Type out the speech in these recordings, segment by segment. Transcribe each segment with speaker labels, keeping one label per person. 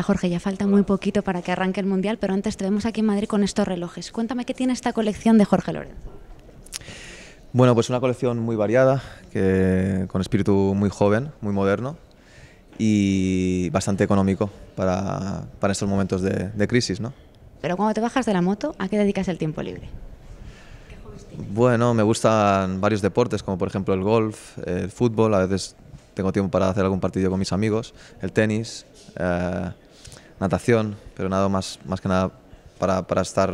Speaker 1: Jorge, ya falta muy poquito para que arranque el Mundial, pero antes te vemos aquí en Madrid con estos relojes. Cuéntame qué tiene esta colección de Jorge Lorenzo.
Speaker 2: Bueno, pues una colección muy variada, que, con espíritu muy joven, muy moderno y bastante económico para, estos momentos de, de, crisis, ¿no?
Speaker 1: Pero cuando te bajas de la moto, ¿a qué dedicas el tiempo libre?
Speaker 2: Bueno, me gustan varios deportes, como por ejemplo el golf, el fútbol, a veces tengo tiempo para hacer algún partido con mis amigos, el tenis, eh, natación, pero nada más, más que nada para, para, estar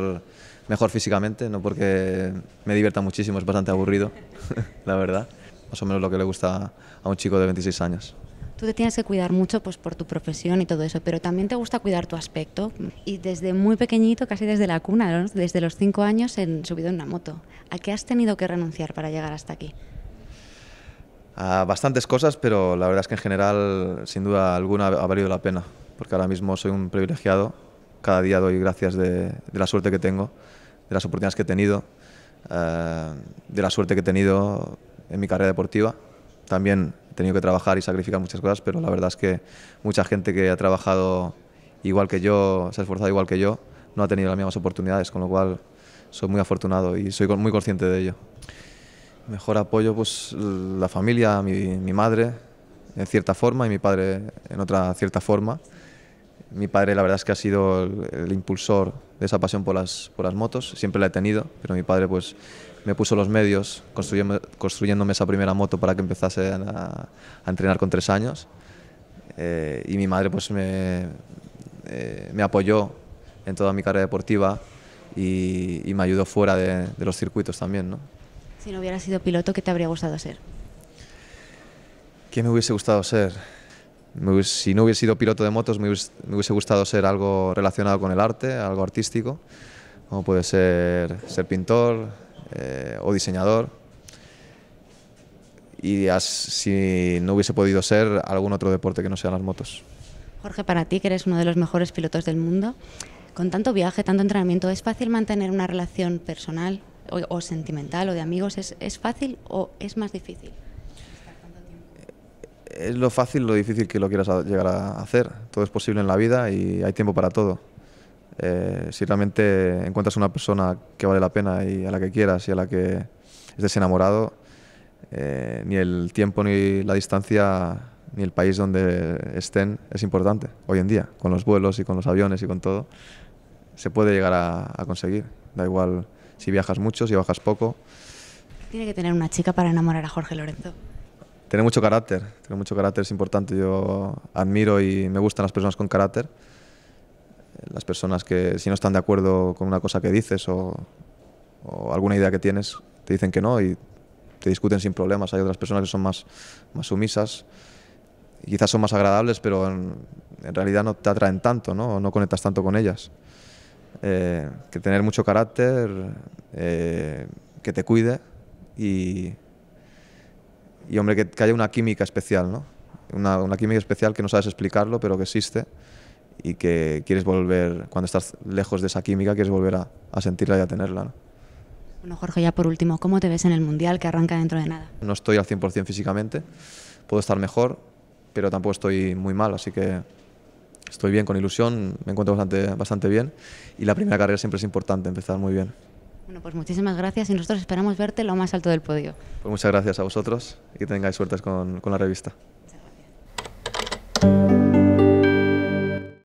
Speaker 2: mejor físicamente, no porque me divierta muchísimo, es bastante aburrido, la verdad. Más o menos lo que le gusta a un chico de 26 años.
Speaker 1: Tú te tienes que cuidar mucho pues, por tu profesión y todo eso, pero también te gusta cuidar tu aspecto. Y desde muy pequeñito, casi desde la cuna, desde los 5 años, he subido en una moto. ¿A qué has tenido que renunciar para llegar hasta aquí?
Speaker 2: a bastantes cosas, pero la verdad es que en general, sin duda alguna, ha valido la pena, porque ahora mismo soy un privilegiado, cada día doy gracias de, la suerte que tengo, de las oportunidades que he tenido, eh, de la suerte que he tenido en mi carrera deportiva. También he tenido que trabajar y sacrificar muchas cosas, pero la verdad es que mucha gente que ha trabajado igual que yo, se ha esforzado igual que yo, no ha tenido las mismas oportunidades, con lo cual soy muy afortunado y soy muy consciente de ello. Mejor apoyo, pues la familia, mi, madre en cierta forma y mi padre en otra cierta forma. Mi padre la verdad es que ha sido el, impulsor de esa pasión por las, por las motos, siempre la he tenido, pero mi padre pues me puso los medios construyéndome, construyéndome esa primera moto para que empezase a, entrenar con tres años. Eh, y mi madre pues me, eh, me, apoyó en toda mi carrera deportiva y, me ayudó fuera de, de los circuitos también. ¿no?
Speaker 1: Si no hubiera sido piloto, ¿qué te habría gustado ser?
Speaker 2: ¿Qué me hubiese gustado ser? si no hubiese sido piloto de motos, me hubiese, gustado ser algo relacionado con el arte, algo artístico, como puede ser ser pintor eh, o diseñador. Y si no hubiese podido ser algún otro deporte que no sean las motos.
Speaker 1: Jorge, para ti, que eres uno de los mejores pilotos del mundo, con tanto viaje, tanto entrenamiento, ¿es fácil mantener una relación personal o, sentimental o de amigos, ¿es, fácil o es más difícil?
Speaker 2: Es lo fácil, lo difícil que lo quieras llegar a hacer. Todo es posible en la vida y hay tiempo para todo. Eh, si realmente encuentras una persona que vale la pena y a la que quieras y a la que estés enamorado, eh, ni el tiempo, ni la distancia, ni el país donde estén es importante hoy en día. Con los vuelos y con los aviones y con todo, se puede llegar a conseguir. Da igual si viajas mucho, si bajas poco.
Speaker 1: tiene que tener una chica para enamorar a Jorge Lorenzo?
Speaker 2: Tiene mucho carácter, tiene mucho carácter, es importante. Yo admiro y me gustan las personas con carácter. Eh, las personas que si no están de acuerdo con una cosa que dices o, alguna idea que tienes, te dicen que no y te discuten sin problemas. Hay otras personas que son más, más sumisas y quizás son más agradables, pero en, realidad no te atraen tanto, ¿no? no conectas tanto con ellas. Eh, que tener mucho carácter, eh, que te cuide y, y hombre, que, haya una química especial, ¿no? Una, química especial que no sabes explicarlo, pero que existe y que quieres volver, cuando estás lejos de esa química, quieres volver a, sentirla y a tenerla,
Speaker 1: Bueno, Jorge, ya por último, ¿cómo te ves en el Mundial que arranca dentro de nada?
Speaker 2: No estoy al 100% físicamente, puedo estar mejor, pero tampoco estoy muy mal, así que estoy bien, con ilusión, me encuentro bastante, bastante bien y la primera carrera siempre es importante, empezar muy bien.
Speaker 1: Bueno, pues muchísimas gracias y nosotros esperamos verte lo más alto del podio.
Speaker 2: Pues muchas gracias a vosotros y que tengáis suertes con la revista.